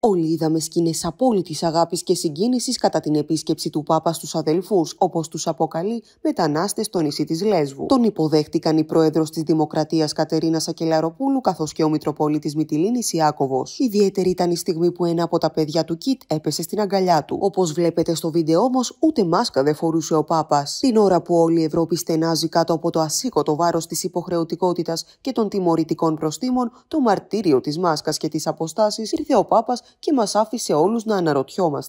Όλοι είδαμε σκηνές απόλυτης αγάπης και συγκίνησης κατά την επίσκεψη του Πάπα στους αδελφούς, όπως τους αποκαλεί, μετανάστες στο νησί της Λέσβου. Τον υποδέχτηκαν η πρόεδρος της Δημοκρατίας Κατερίνας Σακελαροπούλου, καθώς και ο Μητροπολίτης Μιτιλίνη Ιάκοβο. Ιδιαίτερη ήταν η στιγμή που ένα από τα παιδιά του Κιτ έπεσε στην αγκαλιά του. Όπως βλέπετε στο βίντεο όμως, ούτε μάσκα δεν φορούσε ο Πάπας. Την ώρα που όλη η Ευρώπη στενάζει κάτω από το ασήκωτο βάρος της υποχρεωτικότητας και των τιμωρητικών προστήμων, το μαρτύριο της μάσκας και της αποστάσης, ήρθε ο Πάπας και μας άφησε όλους να αναρωτιόμαστε